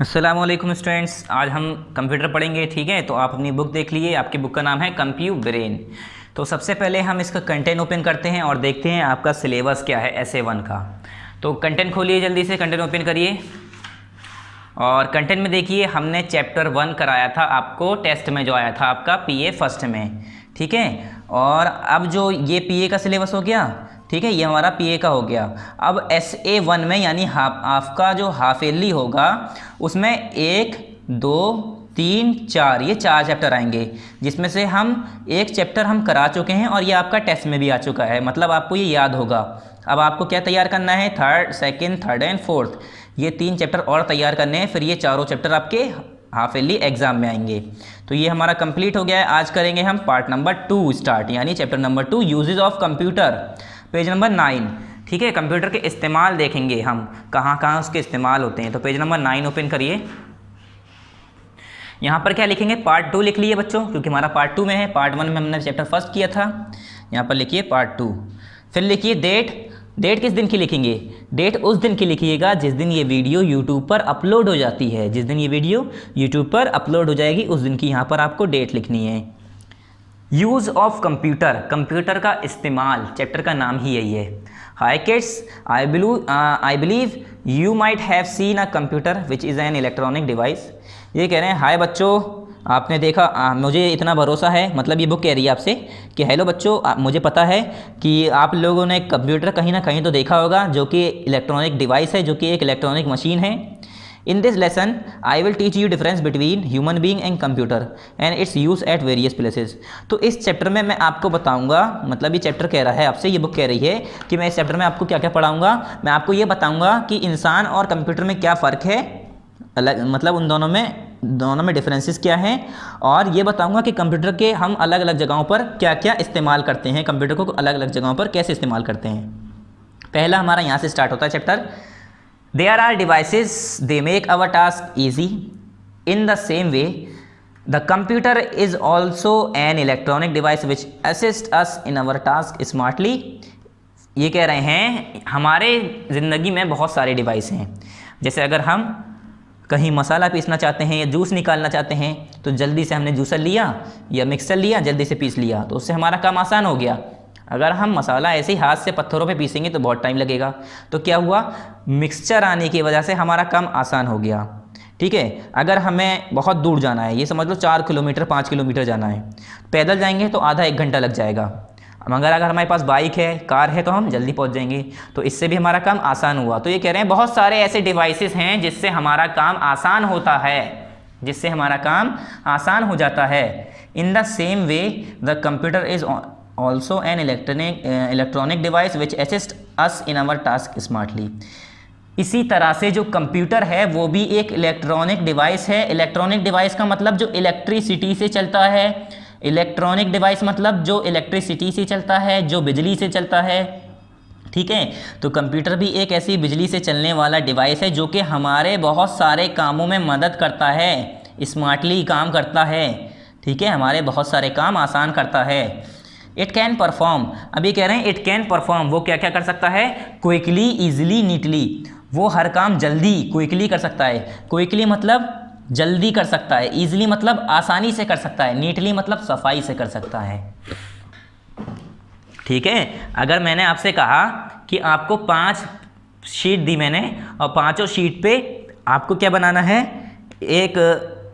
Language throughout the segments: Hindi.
असलम स्टूडेंट्स आज हम कंप्यूटर पढ़ेंगे ठीक है तो आप अपनी बुक देख लीजिए आपकी बुक का नाम है कंप्यू ब्रेन तो सबसे पहले हम इसका कंटेंट ओपन करते हैं और देखते हैं आपका सिलेबस क्या है एस ए वन का तो कंटेंट खोलिए जल्दी से कंटेंट ओपन करिए और कंटेंट में देखिए हमने चैप्टर वन कराया था आपको टेस्ट में जो आया था आपका पी ए फर्स्ट में ठीक है और अब जो ये पी ए का सिलेबस हो गया ठीक है ये हमारा पी का हो गया अब एस ए वन में यानी हाफ आपका जो हाफ एली e होगा उसमें एक दो तीन चार ये चार चैप्टर आएंगे जिसमें से हम एक चैप्टर हम करा चुके हैं और ये आपका टेस्ट में भी आ चुका है मतलब आपको ये याद होगा अब आपको क्या तैयार करना है third second third and fourth ये तीन चैप्टर और तैयार करने हैं फिर ये चारों चैप्टर आपके हाफ एली एग्ज़ाम e में आएंगे तो ये हमारा कंप्लीट हो गया है आज करेंगे हम पार्ट नंबर टू स्टार्ट यानी chapter number two uses of computer page number nine ठीक है कंप्यूटर के इस्तेमाल देखेंगे हम कहाँ कहाँ उसके इस्तेमाल होते हैं तो पेज नंबर नाइन ओपन करिए यहाँ पर क्या लिखेंगे पार्ट टू लिख लिए बच्चों क्योंकि हमारा पार्ट टू में है पार्ट वन में हमने चैप्टर फर्स्ट किया था यहाँ पर लिखिए पार्ट टू फिर लिखिए डेट डेट किस दिन की लिखेंगे डेट उस दिन की लिखिएगा जिस दिन ये वीडियो यूट्यूब पर अपलोड हो जाती है जिस दिन ये वीडियो यूट्यूब पर अपलोड हो जाएगी उस दिन की यहाँ पर आपको डेट लिखनी है यूज़ ऑफ कंप्यूटर कंप्यूटर का इस्तेमाल चैप्टर का नाम ही यही है hi kids I believe I believe you might have seen a computer which is an electronic device ये कह रहे हैं हाय बच्चों आपने देखा आ, मुझे इतना भरोसा है मतलब ये बुक कह रही है आपसे कि हेलो बच्चों मुझे पता है कि आप लोगों ने कंप्यूटर कहीं ना कहीं तो देखा होगा जो कि इलेक्ट्रॉनिक डिवाइस है जो कि एक इलेक्ट्रॉनिक मशीन है in this lesson I will teach you difference between human being and computer and its use at various places तो इस चैप्टर में मैं आपको बताऊंगा मतलब ये चैप्टर कह रहा है आपसे ये बुक कह रही है कि मैं इस चैप्टर में आपको क्या क्या पढ़ाऊंगा मैं आपको ये बताऊंगा कि इंसान और कंप्यूटर में क्या फ़र्क है अलग मतलब उन दोनों में दोनों में डिफरेंसेस क्या हैं और ये बताऊंगा कि कंप्यूटर के हम अलग अलग जगहों पर क्या क्या इस्तेमाल करते हैं कंप्यूटर को अलग अलग जगहों पर कैसे इस्तेमाल करते हैं पहला हमारा यहाँ से स्टार्ट होता है chapter there are devices they make our task easy in the same way the computer is also an electronic device which assist us in our task smartly ये कह रहे हैं हमारे ज़िंदगी में बहुत सारे डिवाइस हैं जैसे अगर हम कहीं मसाला पीसना चाहते हैं या जूस निकालना चाहते हैं तो जल्दी से हमने जूसर लिया या मिक्सर लिया जल्दी से पीस लिया तो उससे हमारा काम आसान हो गया अगर हम मसाला ऐसे ही हाथ से पत्थरों पे पीसेंगे तो बहुत टाइम लगेगा तो क्या हुआ मिक्सचर आने की वजह से हमारा काम आसान हो गया ठीक है अगर हमें बहुत दूर जाना है ये समझ लो चार किलोमीटर पाँच किलोमीटर जाना है पैदल जाएंगे तो आधा एक घंटा लग जाएगा मगर अगर हमारे पास बाइक है कार है तो हम जल्दी पहुंच जाएंगे तो इससे भी हमारा काम आसान हुआ तो ये कह रहे हैं बहुत सारे ऐसे डिवाइसेस हैं जिससे हमारा काम आसान होता है जिससे हमारा काम आसान हो जाता है in the same way the computer is also an electronic electronic device which assist us in our task smartly इसी तरह से जो कंप्यूटर है वो भी एक इलेक्ट्रॉनिक डिवाइस है इलेक्ट्रॉनिक डिवाइस का मतलब जो इलेक्ट्रिसिटी से चलता है इलेक्ट्रॉनिक डिवाइस मतलब जो इलेक्ट्रिसिटी से चलता है जो बिजली से चलता है ठीक है तो कंप्यूटर भी एक ऐसी बिजली से चलने वाला डिवाइस है जो कि हमारे बहुत सारे कामों में मदद करता है स्मार्टली काम करता है ठीक है हमारे बहुत सारे काम आसान करता है इट कैन परफॉर्म अभी कह रहे हैं इट कैन परफॉर्म वो क्या क्या कर सकता है क्विकली ईजिली नीटली वो हर काम जल्दी क्विकली कर सकता है क्विकली मतलब जल्दी कर सकता है ईजिली मतलब आसानी से कर सकता है नीटली मतलब सफाई से कर सकता है ठीक है अगर मैंने आपसे कहा कि आपको पांच शीट दी मैंने और पांचों शीट पे आपको क्या बनाना है एक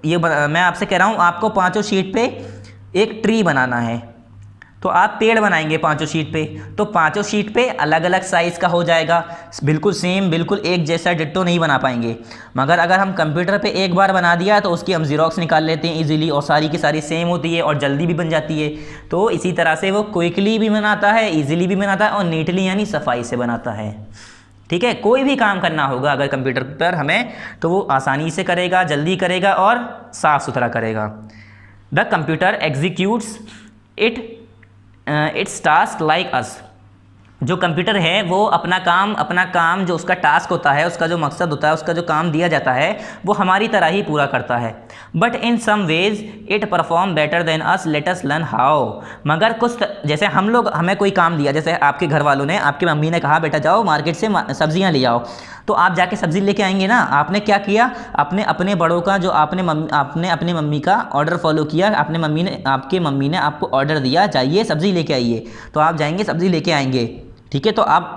ये बना, मैं आपसे कह रहा हूँ आपको पांचों शीट पे एक ट्री बनाना है तो आप पेड़ बनाएंगे पांचों शीट पे तो पांचों शीट पे अलग अलग साइज़ का हो जाएगा बिल्कुल सेम बिल्कुल एक जैसा डिट्टो नहीं बना पाएंगे मगर अगर हम कंप्यूटर पे एक बार बना दिया तो उसकी हम जीरोक्स निकाल लेते हैं इजीली और सारी की सारी सेम होती है और जल्दी भी बन जाती है तो इसी तरह से वो क्विकली भी बनाता है ईजिली भी बनाता है और नीटली यानी सफाई से बनाता है ठीक है कोई भी काम करना होगा अगर कंप्यूटर पर हमें तो वो आसानी से करेगा जल्दी करेगा और साफ़ सुथरा करेगा the computer executes it its task like us जो कंप्यूटर है वो अपना काम अपना काम जो उसका टास्क होता है उसका जो मकसद होता है उसका जो काम दिया जाता है वो हमारी तरह ही पूरा करता है but in some ways it perform better than us let's learn how मगर कुछ त... जैसे हम लोग हमें कोई काम दिया जैसे आपके घर वालों ने आपकी मम्मी ने कहा बेटा जाओ मार्केट से सब्जियाँ ले आओ तो आप जाके सब्ज़ी लेके आएंगे ना आपने क्या किया आपने अपने बड़ों का जो आपने मम्मी आपने अपने मम्मी का ऑर्डर फॉलो किया आपने मम्मी ने आपके मम्मी ने आपको ऑर्डर दिया जाइए सब्ज़ी लेके आइए तो आप जाएंगे सब्ज़ी लेके आएंगे ठीक है तो आप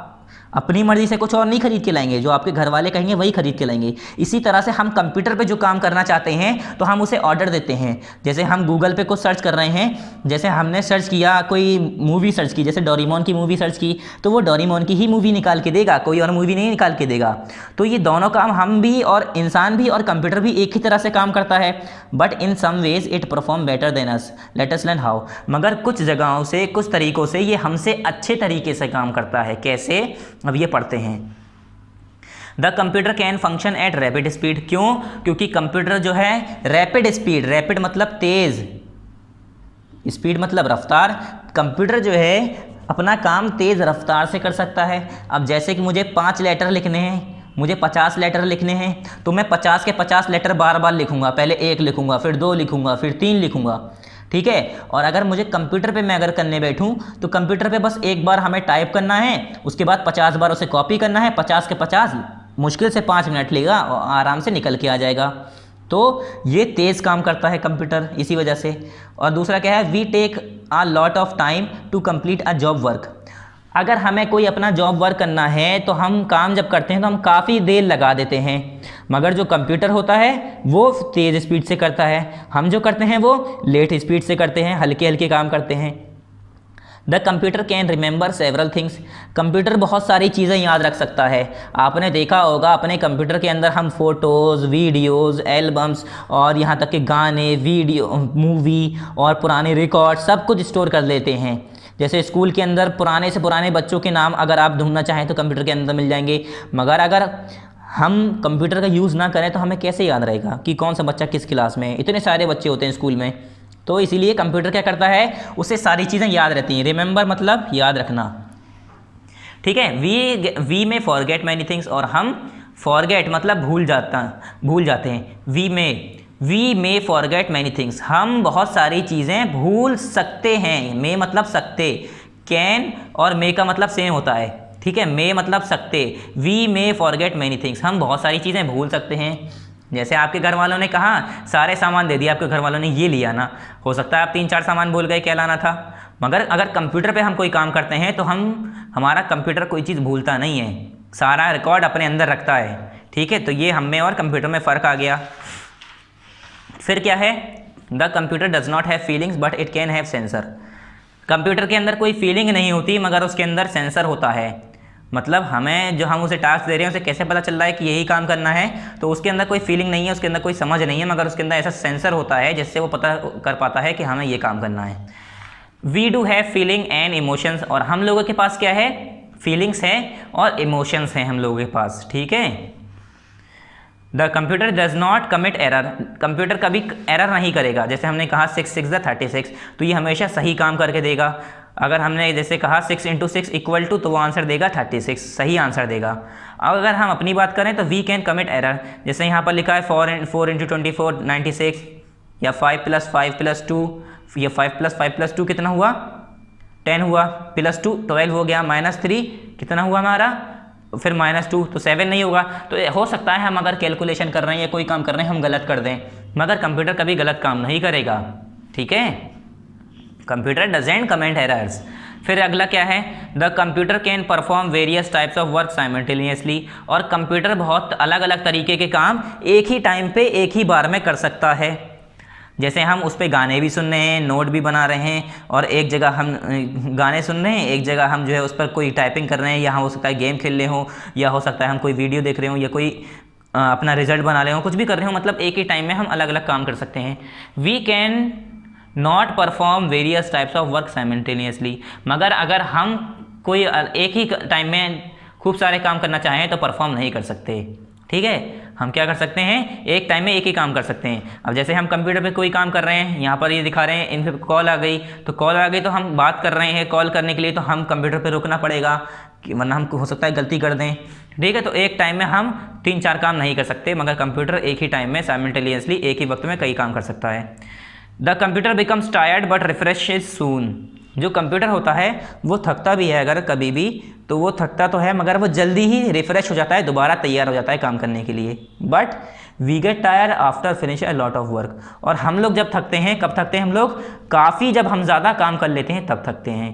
अपनी मर्ज़ी से कुछ और नहीं खरीद के लाएंगे जो आपके घर वाले कहेंगे वही खरीद के लाएंगे इसी तरह से हम कंप्यूटर पे जो काम करना चाहते हैं तो हम उसे ऑर्डर देते हैं जैसे हम गूगल पे कुछ सर्च कर रहे हैं जैसे हमने सर्च किया कोई मूवी सर्च की जैसे डोरीमोन की मूवी सर्च की तो वो डोरीमोन की ही मूवी निकाल के देगा कोई और मूवी नहीं निकाल के देगा तो ये दोनों काम हम भी और इंसान भी और कंप्यूटर भी एक ही तरह से काम करता है but in some ways it perform better than us let's learn how मगर कुछ जगहों से कुछ तरीक़ों से ये हमसे अच्छे तरीके से काम करता है कैसे अब ये पढ़ते हैं the computer can function at rapid speed क्यों क्योंकि कंप्यूटर जो है रैपिड स्पीड रैपिड मतलब तेज़ स्पीड मतलब रफ्तार कंप्यूटर जो है अपना काम तेज़ रफ्तार से कर सकता है अब जैसे कि मुझे पाँच लेटर लिखने हैं मुझे पचास लेटर लिखने हैं तो मैं पचास के पचास लेटर बार बार लिखूंगा पहले एक लिखूंगा फिर दो लिखूंगा फिर तीन लिखूंगा ठीक है और अगर मुझे कंप्यूटर पे मैं अगर करने बैठूं तो कंप्यूटर पे बस एक बार हमें टाइप करना है उसके बाद पचास बार उसे कॉपी करना है पचास के पचास मुश्किल से पाँच मिनट लेगा और आराम से निकल के आ जाएगा तो ये तेज़ काम करता है कंप्यूटर इसी वजह से और दूसरा क्या है we take a lot of time to complete a job work अगर हमें कोई अपना जॉब वर्क करना है तो हम काम जब करते हैं तो हम काफ़ी देर लगा देते हैं मगर जो कंप्यूटर होता है वो तेज़ स्पीड से करता है हम जो करते हैं वो लेट स्पीड से करते हैं हल्के हल्के काम करते हैं the computer can remember several things computer बहुत सारी चीज़ें याद रख सकता है आपने देखा होगा अपने कंप्यूटर के अंदर हम फ़ोटोज़ वीडियोज़ एल्बम्स और यहाँ तक के गाने वीडियो मूवी और पुराने रिकॉर्ड सब कुछ स्टोर कर लेते हैं जैसे स्कूल के अंदर पुराने से पुराने बच्चों के नाम अगर आप ढूंढना चाहें तो कंप्यूटर के अंदर मिल जाएंगे मगर अगर हम कंप्यूटर का यूज़ ना करें तो हमें कैसे याद रहेगा कि कौन सा बच्चा किस क्लास में है इतने सारे बच्चे होते हैं स्कूल में तो इसीलिए कंप्यूटर क्या करता है उसे सारी चीज़ें याद रहती हैं रिमेंबर मतलब याद रखना ठीक है we we may forget many things और हम फॉरगेट मतलब भूल जाता भूल जाते हैं we may we may forget many things हम बहुत सारी चीज़ें भूल सकते हैं मे मतलब सकते कैन और मे का मतलब सेम होता है ठीक है मे मतलब सकते we may forget many things हम बहुत सारी चीज़ें भूल सकते हैं जैसे आपके घर वालों ने कहा सारे सामान दे दिए आपके घर वालों ने ये लिया ना हो सकता है आप तीन चार सामान भूल गए क्या लाना था मगर अगर कंप्यूटर पे हम कोई काम करते हैं तो हम हमारा कंप्यूटर कोई चीज़ भूलता नहीं है सारा रिकॉर्ड अपने अंदर रखता है ठीक है तो ये हम में और कंप्यूटर में फ़र्क आ गया फिर क्या है the computer does not have feelings but it can have sensor computer के अंदर कोई फीलिंग नहीं होती मगर उसके अंदर सेंसर होता है मतलब हमें जो हम उसे टास्क दे रहे हैं उसे कैसे पता चल रहा है कि यही काम करना है तो उसके अंदर कोई फीलिंग नहीं है उसके अंदर कोई समझ नहीं है मगर उसके अंदर ऐसा सेंसर होता है जिससे वो पता कर पाता है कि हमें ये काम करना है we do have feeling and emotions और हम लोगों के पास क्या है फीलिंग्स हैं और इमोशंस हैं हम लोगों के पास ठीक है the computer does not commit error computer कभी एरर नहीं करेगा जैसे हमने कहा six six the thirty six तो ये हमेशा सही काम करके देगा अगर हमने जैसे कहा six into six equal to तो वो आंसर देगा थर्टी सिक्स सही आंसर देगा अब अगर हम अपनी बात करें तो वी कैन कमिट एरर जैसे यहाँ पर लिखा है four four into twenty four ninety six या five plus five plus two या five plus five plus two कितना हुआ टेन हुआ प्लस टू ट्वेल्व हो गया माइनस थ्री कितना हुआ हमारा फिर माइनस टू तो सेवन नहीं होगा तो हो सकता है हम अगर कैलकुलेशन कर रहे हैं या कोई काम कर रहे हैं हम गलत कर दें मगर कंप्यूटर कभी गलत काम नहीं करेगा ठीक है कंप्यूटर डजेंट कमेंट एरर्स फिर अगला क्या है the computer can perform various types of work simultaneously और कंप्यूटर बहुत अलग अलग तरीके के काम एक ही टाइम पे एक ही बार में कर सकता है जैसे हम उस पर गाने भी सुन रहे हैं नोट भी बना रहे हैं और एक जगह हम गाने सुन रहे हैं एक जगह हम जो है उस पर कोई टाइपिंग कर रहे हैं या हो सकता है गेम खेल रहे हों या हो सकता है हम कोई वीडियो देख रहे हों या कोई अपना रिजल्ट बना रहे हों कुछ भी कर रहे हों मतलब एक ही टाइम में हम अलग अलग काम कर सकते हैं we can not perform various types of work simultaneously मगर अगर हम कोई एक ही टाइम में खूब सारे काम करना चाहें तो परफॉर्म नहीं कर सकते ठीक है हम क्या कर सकते हैं एक टाइम में एक ही काम कर सकते हैं अब जैसे हम कंप्यूटर पे कोई काम कर रहे हैं यहाँ पर ये यह दिखा रहे हैं इन कॉल आ गई तो कॉल आ गई तो हम बात कर रहे हैं कॉल करने के लिए तो हम कंप्यूटर पर रुकना पड़ेगा वरना हम हो सकता है गलती कर दें ठीक है तो एक टाइम में हम तीन चार काम नहीं कर सकते मगर कंप्यूटर एक ही टाइम में साइमल्टेनियसली एक ही वक्त में कई काम कर सकता है the computer becomes tired but refresh soon जो कंप्यूटर होता है वो थकता भी है अगर कभी भी तो वो थकता तो है मगर वो जल्दी ही रिफ़्रेश हो जाता है दोबारा तैयार हो जाता है काम करने के लिए but we get tire after finish a lot of work और हम लोग जब थकते हैं कब थकते हैं हम लोग काफ़ी जब हम ज़्यादा काम कर लेते हैं तब थकते हैं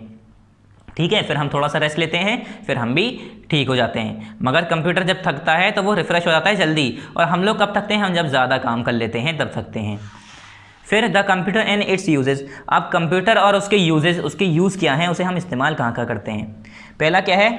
ठीक है फिर हम थोड़ा सा रेस्ट लेते हैं फिर हम भी ठीक हो जाते हैं मगर कंप्यूटर जब थकता है तो वो रिफ़्रेश हो जाता है जल्दी और हम लोग कब थकते हैं हम जब ज़्यादा काम कर लेते हैं तब थकते हैं फिर the computer and its uses अब कंप्यूटर और उसके यूजेज उसके यूज़ क्या हैं उसे हम इस्तेमाल कहाँ कहाँ करते हैं पहला क्या है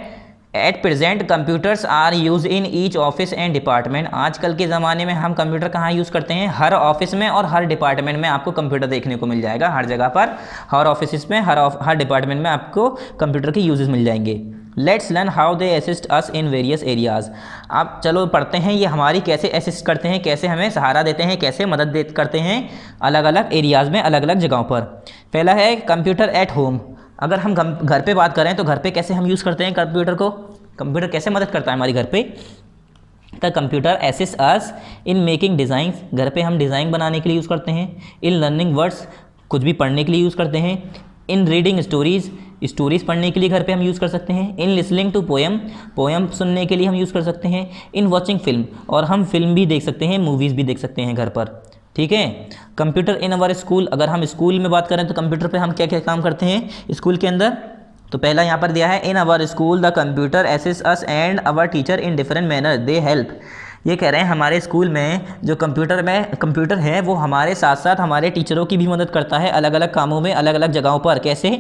at present computers are use in each office and department आजकल के ज़माने में हम कंप्यूटर कहाँ यूज़ करते हैं हर ऑफिस में और हर डिपार्टमेंट में आपको कंप्यूटर देखने को मिल जाएगा हर जगह पर हर ऑफिस में हर हर डिपार्टमेंट में आपको कंप्यूटर के यूजेस मिल जाएंगे let's learn how they assist us in various areas आप चलो पढ़ते हैं ये हमारी कैसे असिस्ट करते हैं कैसे हमें सहारा देते हैं कैसे मदद दे करते हैं अलग अलग एरियाज़ में अलग अलग जगहों पर पहला है कंप्यूटर एट होम अगर हम घर पे बात करें तो घर पे कैसे हम यूज़ करते हैं कंप्यूटर को कंप्यूटर कैसे मदद करता है हमारे घर पे द कंप्यूटर एसिस अस इन मेकिंग डिज़ाइंस घर पे हम डिज़ाइन बनाने के लिए यूज़ करते हैं इन लर्निंग वर्ड्स कुछ भी पढ़ने के लिए यूज़ करते हैं इन रीडिंग स्टोरीज़ स्टोरीज पढ़ने के लिए घर पे हम यूज़ कर सकते हैं in listening to poem poem सुनने के लिए हम यूज़ कर सकते हैं इन वॉचिंग फिल्म और हम फिल्म भी देख सकते हैं मूवीज़ भी देख सकते हैं घर पर ठीक है कंप्यूटर इन अवर स्कूल अगर हम स्कूल में बात करें तो कंप्यूटर पे हम क्या क्या काम करते हैं स्कूल के अंदर तो पहला यहाँ पर दिया है in our school the computer एसिस us and our teacher in different manner they help ये कह रहे हैं हमारे स्कूल में जो कंप्यूटर में कंप्यूटर है वो हमारे साथ साथ हमारे टीचरों की भी मदद करता है अलग अलग कामों में अलग अलग जगहों पर कैसे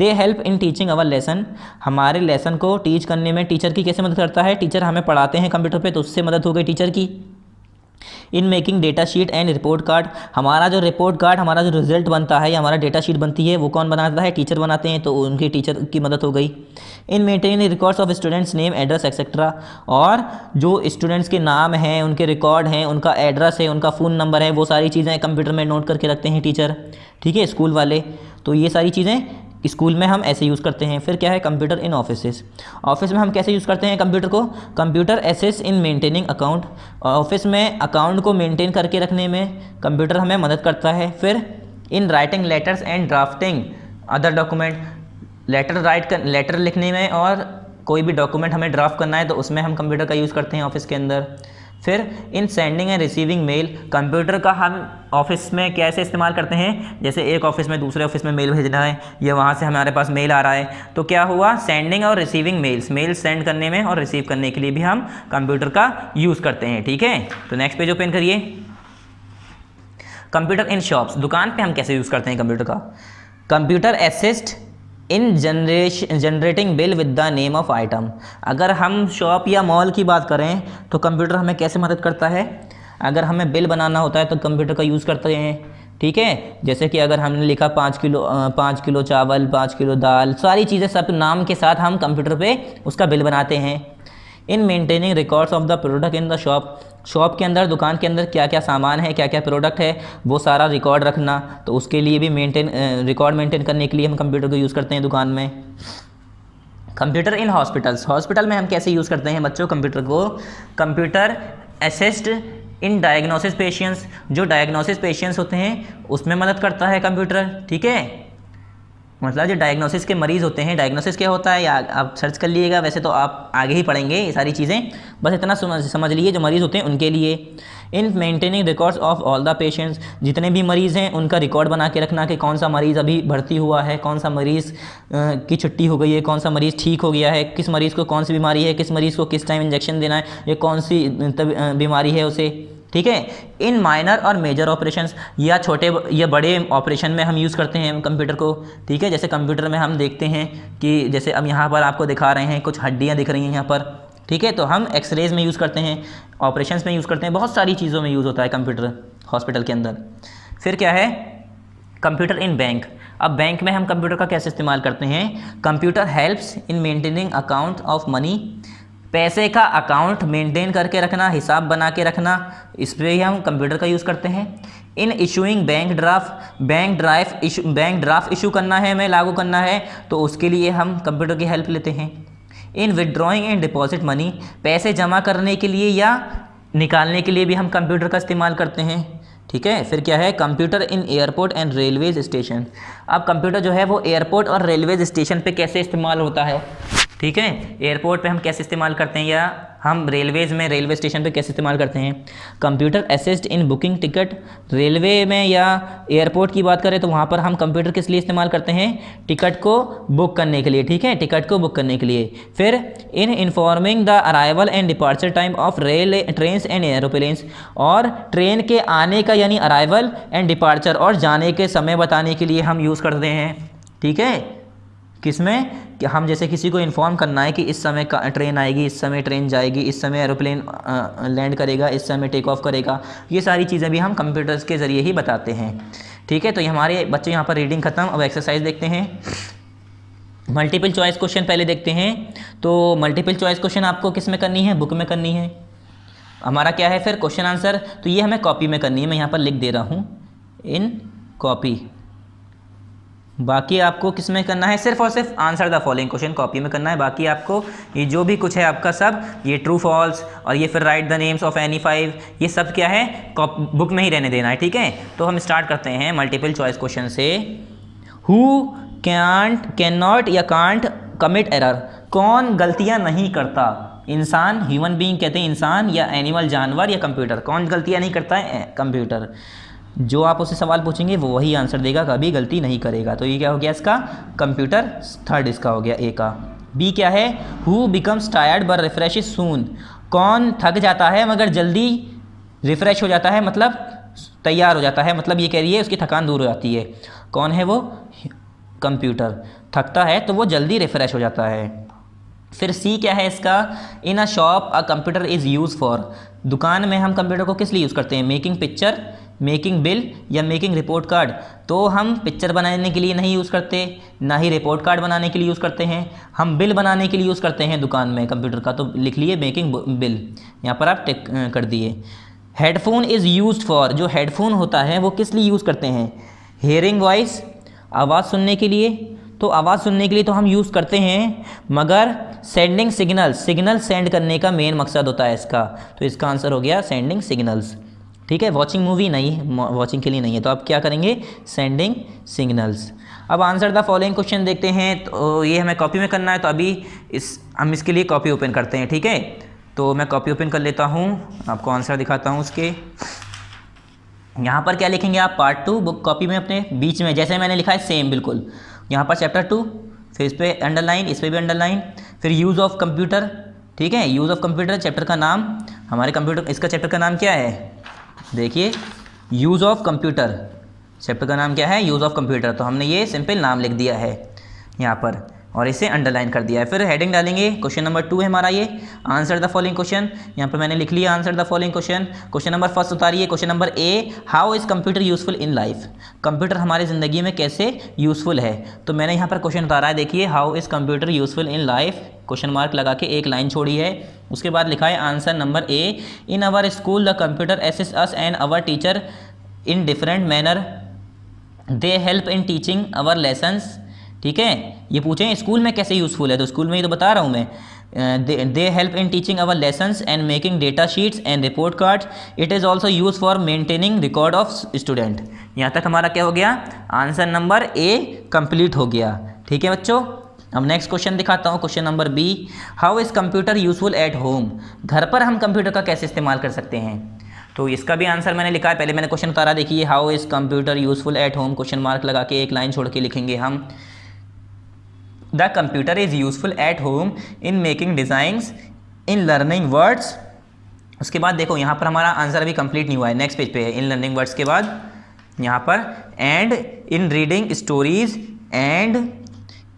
they help in teaching our lesson हमारे लेसन को टीच करने में टीचर की कैसे मदद करता है टीचर हमें पढ़ाते हैं कंप्यूटर पे तो उससे मदद हो गई टीचर की in making data sheet and report card हमारा जो रिपोर्ट कार्ड हमारा जो रिजल्ट बनता है या हमारा डेटा शीट बनती है वो कौन बनाता है टीचर बनाते हैं तो उनकी टीचर की मदद हो गई in maintaining records of students name address etcetera और जो स्टूडेंट्स के नाम हैं उनके रिकॉर्ड हैं उनका एड्रेस है उनका फ़ोन नंबर है वो सारी चीज़ें कंप्यूटर में नोट करके रखते हैं टीचर ठीक है स्कूल वाले तो ये सारी चीज़ें स्कूल में हम ऐसे यूज़ करते हैं फिर क्या है कंप्यूटर इन ऑफिस ऑफिस में हम कैसे यूज़ करते हैं कंप्यूटर को कंप्यूटर एसेस इन मेंटेनिंग अकाउंट ऑफिस में अकाउंट को मेंटेन करके रखने में कंप्यूटर हमें मदद करता है फिर in writing letters and drafting other document letter write कर लेटर लिखने में और कोई भी डॉक्यूमेंट हमें ड्राफ्ट करना है तो उसमें हम कंप्यूटर का यूज़ करते हैं ऑफिस के अंदर फिर in sending and receiving mail computer का हम ऑफिस में कैसे इस्तेमाल करते हैं जैसे एक ऑफिस में दूसरे ऑफिस में मेल भेजना है या वहाँ से हमारे पास मेल आ रहा है तो क्या हुआ सेंडिंग और रिसीविंग मेल्स मेल सेंड करने में और रिसीव करने के लिए भी हम कंप्यूटर का यूज़ करते हैं ठीक है तो नेक्स्ट पेज ओपन करिए कंप्यूटर इन शॉप्स दुकान पर हम कैसे यूज़ करते हैं कंप्यूटर का computer assist in generate generating bill with the name of item अगर हम शॉप या मॉल की बात करें तो कंप्यूटर हमें कैसे मदद करता है अगर हमें बिल बनाना होता है तो कंप्यूटर का यूज़ करते हैं ठीक है जैसे कि अगर हमने लिखा पाँच किलो पाँच किलो चावल पाँच किलो दाल सारी चीज़ें सब नाम के साथ हम कंप्यूटर पे उसका बिल बनाते हैं in maintaining records of the product in the shop shop के अंदर दुकान के अंदर क्या क्या सामान है क्या क्या प्रोडक्ट है वो सारा रिकॉर्ड रखना तो उसके लिए भी मेंटेन रिकॉर्ड मेंटेन करने के लिए हम कंप्यूटर को यूज़ करते हैं दुकान में कंप्यूटर इन हॉस्पिटल्स हॉस्पिटल में हम कैसे यूज़ करते हैं बच्चों कंप्यूटर को computer assist in diagnosis patients जो डायग्नोसिस पेशेंट्स होते हैं उसमें मदद करता है कंप्यूटर ठीक है मतलब जो डायग्नोसिस के मरीज़ होते हैं डायग्नोसिस क्या होता है या आप सर्च कर लीजिएगा वैसे तो आप आगे ही पढ़ेंगे ये सारी चीज़ें बस इतना समझ समझ लीजिए जो मरीज़ होते हैं उनके लिए in maintaining records of all the patients जितने भी मरीज़ हैं उनका रिकॉर्ड बना के रखना कि कौन सा मरीज़ अभी भर्ती हुआ है कौन सा मरीज़ की छुट्टी हो गई है कौन सा मरीज़ ठीक हो गया है किस मरीज़ को कौन सी बीमारी है किस मरीज़ को किस टाइम इंजेक्शन देना है या कौन सी बीमारी है उसे ठीक है इन माइनर और मेजर ऑपरेशंस या छोटे या बड़े ऑपरेशन में हम यूज़ करते हैं कंप्यूटर को ठीक है जैसे कंप्यूटर में हम देखते हैं कि जैसे हम यहाँ पर आपको दिखा रहे हैं कुछ हड्डियाँ दिख रही हैं यहाँ पर ठीक है तो हम एक्सरेज में यूज़ करते हैं ऑपरेशन में यूज़ करते हैं बहुत सारी चीज़ों में यूज़ होता है कंप्यूटर हॉस्पिटल के अंदर फिर क्या है कंप्यूटर इन बैंक अब बैंक में हम कंप्यूटर का कैसे इस्तेमाल करते हैं computer helps in maintaining account of money पैसे का अकाउंट मेंटेन करके रखना हिसाब बना के रखना इस पर ही हम कंप्यूटर का यूज़ करते हैं in issuing bank draft bank drive bank draft issue करना है हमें लागू करना है तो उसके लिए हम कंप्यूटर की हेल्प लेते हैं in withdrawing and deposit money पैसे जमा करने के लिए या निकालने के लिए भी हम कंप्यूटर का इस्तेमाल करते हैं ठीक है फिर क्या है computer in airport and railway station अब कंप्यूटर जो है वो एयरपोर्ट और रेलवे स्टेशन पे कैसे इस्तेमाल होता है ठीक है एयरपोर्ट पे हम कैसे इस्तेमाल करते हैं या हम रेलवेज में रेलवे स्टेशन पे कैसे इस्तेमाल करते हैं computer assist in booking ticket railway में या एयरपोर्ट की बात करें तो वहाँ पर हम कंप्यूटर किस लिए इस्तेमाल करते हैं टिकट को बुक करने के लिए ठीक है टिकट को बुक करने के लिए फिर in informing the arrival and departure time of rail train and aeroplanes और ट्रेन के आने का यानी अराइवल एंड डिपार्चर और जाने के समय बताने के लिए हम यूज़ करते हैं ठीक है किसमें कि हम जैसे किसी को इन्फॉर्म करना है कि इस समय ट्रेन आएगी इस समय ट्रेन जाएगी इस समय एरोप्लेन लैंड करेगा इस समय टेक ऑफ करेगा ये सारी चीज़ें भी हम कंप्यूटर्स के ज़रिए ही बताते हैं ठीक है तो ये हमारे बच्चे यहाँ पर रीडिंग ख़त्म अब एक्सरसाइज देखते हैं मल्टीपल चॉइस क्वेश्चन पहले देखते हैं तो मल्टीपल चॉइस क्वेश्चन आपको किस में करनी है बुक में करनी है हमारा क्या है फिर क्वेश्चन आंसर तो ये हमें कॉपी में करनी है मैं यहाँ पर लिख दे रहा हूँ इन कॉपी बाकी आपको किस में करना है सिर्फ और सिर्फ answer the following question copy में करना है बाकी आपको ये जो भी कुछ है आपका सब ये ट्रू फॉल्स और ये फिर write the names of any five ये सब क्या है बुक में ही रहने देना है ठीक है तो हम स्टार्ट करते हैं मल्टीपल चॉइस क्वेश्चन से हु कैंट कैन नॉट या कांट कमिट एरर कौन गलतियाँ नहीं करता इंसान ह्यूमन बींग कहते हैं इंसान या एनिमल जानवर या कंप्यूटर कौन गलतियाँ नहीं करता है कंप्यूटर जो आप उसे सवाल पूछेंगे वो वही आंसर देगा कभी गलती नहीं करेगा तो ये क्या हो गया इसका कंप्यूटर थर्ड इसका हो गया ए का बी क्या है who becomes tired but refresh soon कौन थक जाता है मगर जल्दी रिफ़्रेश हो जाता है मतलब तैयार हो जाता है मतलब ये कह रही है उसकी थकान दूर हो जाती है कौन है वो कंप्यूटर थकता है तो वो जल्दी रिफ़्रेश हो जाता है फिर सी क्या है इसका in a shop a computer is use for दुकान में हम कंप्यूटर को किस लिए यूज़ करते हैं मेकिंग पिक्चर मेकिंग बिल या मेकिंग रिपोर्ट कार्ड तो हम पिक्चर बनाने के लिए नहीं यूज़ करते ना ही रिपोर्ट कार्ड बनाने के लिए यूज़ करते हैं हम बिल बनाने के लिए यूज़ करते हैं दुकान में कंप्यूटर का तो लिख लिए मेकिंग बिल यहाँ पर आप टिक कर दिए हेडफोन इज़ यूज फॉर जो हेडफोन होता है वो किस लिए यूज़ करते हैं हेयरिंग वॉइस आवाज़ सुनने के लिए तो आवाज़ सुनने के लिए तो हम यूज़ करते हैं मगर सेंडिंग सिग्नल सिग्नल सेंड करने का मेन मकसद होता है इसका तो इसका आंसर हो गया सेंडिंग सिग्नल्स ठीक है वॉचिंग मूवी नहीं वॉचिंग के लिए नहीं है तो आप क्या करेंगे सेंडिंग सिग्नल्स अब आंसर द फॉलोइंग क्वेश्चन देखते हैं तो ये हमें कॉपी में करना है तो अभी इस हम इसके लिए कॉपी ओपन करते हैं ठीक है तो मैं कॉपी ओपन कर लेता हूँ आपको आंसर दिखाता हूँ उसके यहाँ पर क्या लिखेंगे आप पार्ट टू बुक कॉपी में अपने बीच में जैसे मैंने लिखा है सेम बिल्कुल यहाँ पर चैप्टर टू फिर इस पर अंडरलाइन इस पर भी अंडरलाइन फिर यूज़ ऑफ कंप्यूटर ठीक है यूज़ ऑफ कंप्यूटर चैप्टर का नाम हमारे कंप्यूटर इसका चैप्टर का नाम क्या है देखिए यूज़ ऑफ कंप्यूटर चैप्टर का नाम क्या है यूज़ ऑफ कंप्यूटर तो हमने ये सिंपल नाम लिख दिया है यहाँ पर और इसे अंडरलाइन कर दिया है फिर हेडिंग डालेंगे क्वेश्चन नंबर टू है हमारा ये आंसर द फॉलोइंग क्वेश्चन यहाँ पर मैंने लिख लिया answer the following question question number first उतारिए question number A how is computer useful in life computer हमारी ज़िंदगी में कैसे यूज़फुल है तो मैंने यहाँ पर क्वेश्चन उतारा है देखिए how is computer useful in life question mark लगा के एक लाइन छोड़ी है उसके बाद लिखा है answer number A in our school the computer एस एस us and our teacher in different manner they help in teaching our lessons ठीक है ये पूछें स्कूल में कैसे यूज़फुल है तो स्कूल में ये तो बता रहा हूँ मैं they help in teaching our lesson and making data sheets and report card it is also use for maintaining record of student यहाँ तक हमारा क्या हो गया आंसर नंबर ए कंप्लीट हो गया ठीक है बच्चों अब नेक्स्ट क्वेश्चन दिखाता हूँ question number B how is computer useful at home घर पर हम कंप्यूटर का कैसे इस्तेमाल कर सकते हैं तो इसका भी आंसर मैंने लिखा है पहले मैंने क्वेश्चन उतारा देखिए how is computer useful at home question mark लगा के एक लाइन छोड़ के लिखेंगे हम the computer is useful at home in making designs in learning words उसके बाद देखो यहाँ पर हमारा आंसर अभी कंप्लीट नहीं हुआ है नेक्स्ट पेज पे है इन लर्निंग वर्ड्स के बाद यहाँ पर and in reading stories and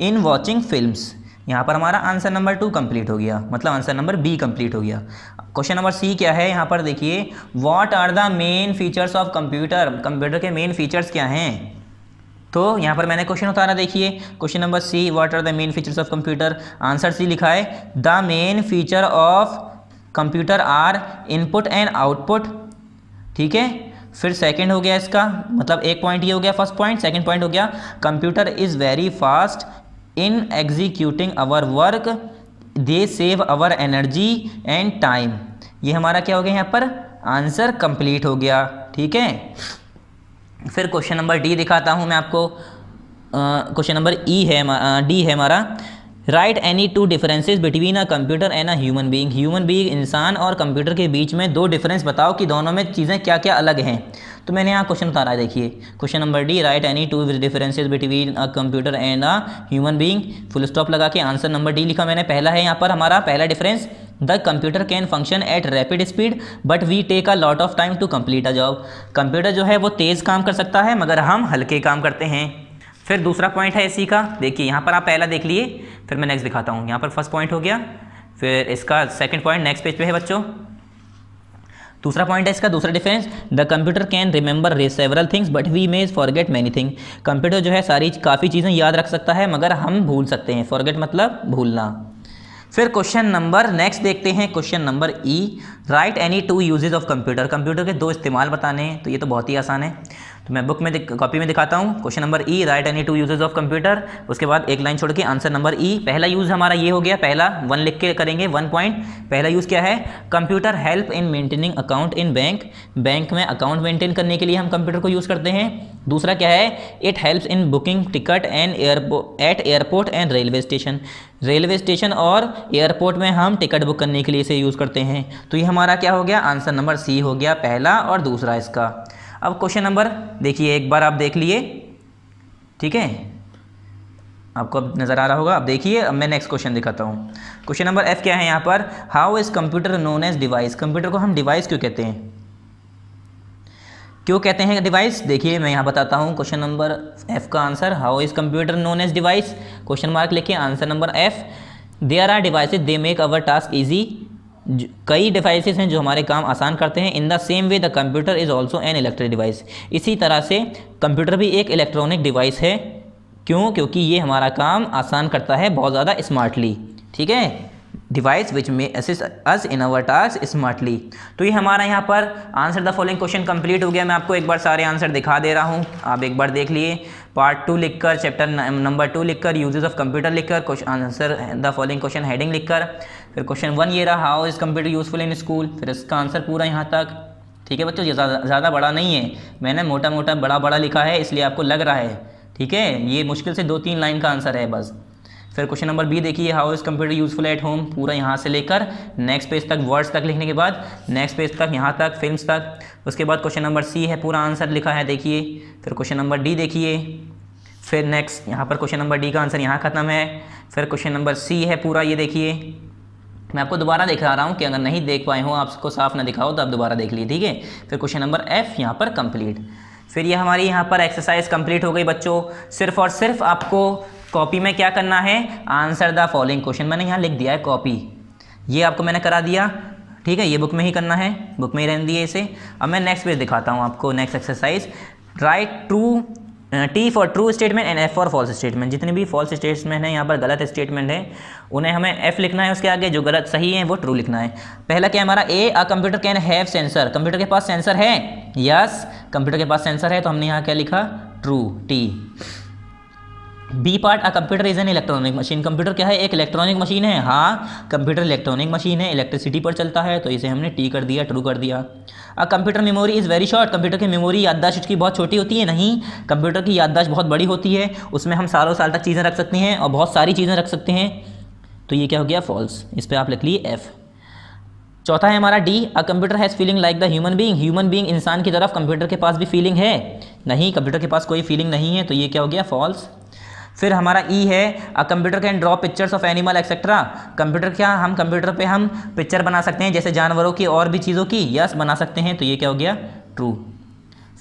in watching films यहाँ पर हमारा आंसर नंबर टू कंप्लीट हो गया मतलब आंसर नंबर बी कंप्लीट हो गया क्वेश्चन नंबर सी क्या है यहाँ पर देखिए what are the main features of computer computer के मेन फीचर्स क्या हैं तो यहाँ पर मैंने क्वेश्चन उतारा देखिए question number C what are the main features of computer answer C लिखा है the main feature of computer are input and output ठीक है फिर सेकंड हो गया इसका मतलब एक पॉइंट ये हो गया फर्स्ट पॉइंट सेकंड पॉइंट हो गया computer is very fast in executing our work they save our energy and time ये हमारा क्या हो गया यहाँ पर आंसर कंप्लीट हो गया ठीक है फिर क्वेश्चन नंबर डी दिखाता हूँ मैं आपको क्वेश्चन नंबर ई है डी है हमारा write any two differences between a computer and a human being human being इंसान और कंप्यूटर के बीच में दो डिफरेंस बताओ कि दोनों में चीज़ें क्या क्या अलग हैं तो मैंने यहाँ क्वेश्चन उतारा है देखिए question number D write any two differences between a computer and a human being full stop लगा के आंसर नंबर डी लिखा मैंने पहला है यहाँ पर हमारा पहला difference the computer can function at rapid speed but we take a lot of time to complete a job computer जो है वो तेज़ काम कर सकता है मगर हम हल्के काम करते हैं फिर दूसरा पॉइंट है इसी का देखिए यहाँ पर आप पहला देख लिए फिर मैं नेक्स्ट दिखाता हूँ यहाँ पर फर्स्ट पॉइंट हो गया फिर इसका सेकंड पॉइंट नेक्स्ट पेज पे है बच्चों दूसरा पॉइंट है इसका दूसरा difference the computer can remember several things but we may forget many thing computer जो है सारी काफ़ी चीज़ें याद रख सकता है मगर हम भूल सकते हैं फॉरगेट मतलब भूलना फिर क्वेश्चन नंबर नेक्स्ट देखते हैं question number E write any two uses of computer computer के दो इस्तेमाल बताने हैं तो ये तो बहुत ही आसान है तो मैं बुक में कॉपी में दिखाता हूँ question number E write any two uses of computer उसके बाद एक लाइन छोड़ के आंसर नंबर ई पहला यूज़ हमारा ये हो गया पहला वन लिख के करेंगे वन पॉइंट पहला यूज़ क्या है computer help in maintaining account in bank bank में अकाउंट मेंटेन करने के लिए हम कंप्यूटर को यूज़ करते हैं दूसरा क्या है it helps in booking ticket and airport at airport and railway station railway station और एयरपोर्ट में हम टिकट बुक करने के लिए इसे यूज़ करते हैं तो ये हमारा क्या हो गया आंसर नंबर सी हो गया पहला और दूसरा इसका अब क्वेश्चन नंबर देखिए एक बार आप देख लिए ठीक है आपको अब नज़र आ रहा होगा अब देखिए अब मैं नेक्स्ट क्वेश्चन दिखाता हूँ क्वेश्चन नंबर एफ क्या है यहाँ पर how is computer known as device computer को हम डिवाइस क्यों कहते हैं क्यों कहते हैं डिवाइस देखिए मैं यहाँ बताता हूँ क्वेश्चन नंबर एफ का answer how is computer known as device question mark लिखिए answer number F they are devices they make our task easy कई डिवाइसेस हैं जो हमारे काम आसान करते हैं in the same way the computer is also an electric device इसी तरह से कंप्यूटर भी एक इलेक्ट्रॉनिक डिवाइस है क्यों क्योंकि ये हमारा काम आसान करता है बहुत ज़्यादा स्मार्टली ठीक है डिवाइस विच में assist us in our task smartly तो ये हमारा यहाँ पर answer the following question complete हो गया मैं आपको एक बार सारे आंसर दिखा दे रहा हूँ आप एक बार देख लिए पार्ट टू लिखकर चैप्टर नंबर टू लिखकर यूजेज ऑफ कंप्यूटर लिखकर answer the following question heading लिखकर फिर क्वेश्चन वन ये रहा how is computer useful in school फिर इसका आंसर पूरा यहाँ तक ठीक है बच्चों ये ज़्यादा बड़ा नहीं है मैंने मोटा मोटा बड़ा बड़ा लिखा है इसलिए आपको लग रहा है ठीक है ये मुश्किल से दो तीन लाइन का आंसर है बस फिर क्वेश्चन नंबर बी देखिए how is computer useful at home पूरा यहाँ से लेकर नेक्स्ट पेज तक वर्ड्स तक लिखने के बाद नेक्स्ट पेज तक यहाँ तक फिल्म तक उसके बाद क्वेश्चन नंबर सी है पूरा आंसर लिखा है देखिए फिर क्वेश्चन नंबर डी देखिए फिर नेक्स्ट यहाँ पर क्वेश्चन नंबर डी का आंसर यहाँ ख़त्म है फिर क्वेश्चन नंबर सी है पूरा ये देखिए मैं आपको दोबारा दिखा रहा हूँ कि अगर नहीं देख पाए हो आपको साफ ना दिखाओ तो आप दोबारा देख लीजिए ठीक है फिर क्वेश्चन नंबर एफ यहाँ पर कंप्लीट फिर ये हमारी यहाँ पर एक्सरसाइज कंप्लीट हो गई बच्चों सिर्फ और सिर्फ आपको कॉपी में क्या करना है आंसर द फॉलोइंग क्वेश्चन मैंने यहाँ लिख दिया है कॉपी ये आपको मैंने करा दिया ठीक है ये बुक में ही करना है बुक में ही रहने दिए इसे अब मैं नेक्स्ट पेज दिखाता हूँ आपको next exercise write true T for true statement and F for false statement जितने भी फॉल्स स्टेटमेंट हैं यहाँ पर गलत स्टेटमेंट हैं उन्हें हमें एफ लिखना है उसके आगे जो गलत सही है वो ट्रू लिखना है पहला क्या हमारा A a computer can have sensor computer के पास सेंसर है यस कंप्यूटर के पास सेंसर है तो हमने यहाँ क्या लिखा true T B part a computer is an electronic machine computer क्या है एक इलेक्ट्रॉनिक मशीन है हाँ कंप्यूटर इलेक्ट्रॉनिक मशीन है इलेक्ट्रिसिटी पर चलता है तो इसे हमने टी कर दिया ट्रू कर दिया a computer memory is very short computer की मेमोरी याददाश्त उसकी बहुत छोटी होती है नहीं कंप्यूटर की याददाश्त बहुत बड़ी होती है उसमें हम सालों साल तक चीज़ें रख सकते हैं और बहुत सारी चीज़ें रख सकते हैं तो ये क्या हो गया फॉल्स इस पर आप लिख लिए एफ़ चौथा है हमारा D a computer has feeling like the human being human being इंसान की तरफ कंप्यूटर के पास भी फीलिंग है नहीं कंप्यूटर के पास कोई फीलिंग नहीं है तो ये क्या हो गया फॉल्स फिर हमारा ई e है है computer can draw pictures of animal etcetera computer क्या हम कंप्यूटर पे हम पिक्चर बना सकते हैं जैसे जानवरों की और भी चीज़ों की यस बना सकते हैं तो ये क्या हो गया ट्रू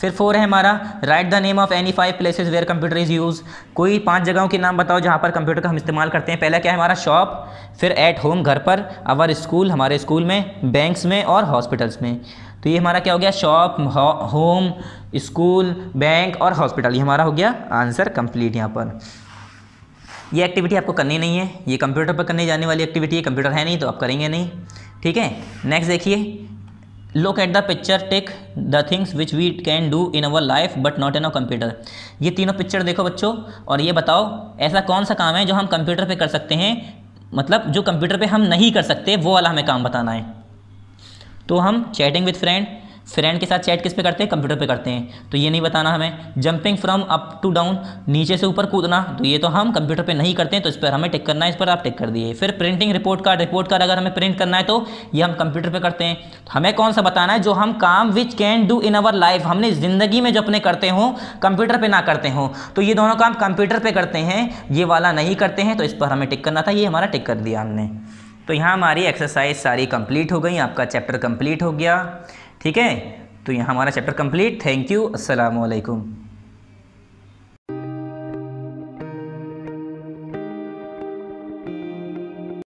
फिर फोर है हमारा write the name of any five places where computer is use कोई पांच जगहों के नाम बताओ जहाँ पर कंप्यूटर का हम इस्तेमाल करते हैं पहला क्या है हमारा शॉप फिर एट होम घर पर अवर स्कूल हमारे स्कूल में बैंक्स में और हॉस्पिटल्स में तो ये हमारा क्या हो गया शॉप होम स्कूल बैंक और हॉस्पिटल ये हमारा हो गया आंसर कंप्लीट यहाँ पर ये एक्टिविटी आपको करनी नहीं है ये कंप्यूटर पर करने जाने वाली एक्टिविटी है कंप्यूटर है नहीं तो आप करेंगे नहीं ठीक है नेक्स्ट देखिए look at the picture take the things which we can do in our life but not in our computer ये तीनों पिक्चर देखो बच्चों और ये बताओ ऐसा कौन सा काम है जो हम कंप्यूटर पर कर सकते हैं मतलब जो कंप्यूटर पर हम नहीं कर सकते वो वाला हमें काम बताना है तो हम चैटिंग विद फ्रेंड फ्रेंड के साथ चैट किस पे करते हैं कंप्यूटर पे करते हैं तो ये नहीं बताना हमें jumping from up to down नीचे से ऊपर कूदना तो ये तो हम कंप्यूटर पे नहीं करते हैं तो इस पर हमें टिक करना है इस पर आप टिक कर दिए फिर printing report card report card अगर हमें प्रिंट करना है तो ये हम कंप्यूटर पर करते हैं तो हमें कौन सा बताना है जो हम काम which can do in our life हमने ज़िंदगी में जो अपने करते हों कंप्यूटर पर ना करते हों तो ये दोनों काम कंप्यूटर पर करते हैं ये वाला नहीं करते हैं तो इस पर हमें टिक करना था ये हमारा टिक कर दिया हमने तो यहाँ हमारी एक्सरसाइज सारी कंप्लीट हो गई आपका चैप्टर कंप्लीट हो गया ठीक है तो यहाँ हमारा चैप्टर कंप्लीट थैंक यू असलकुम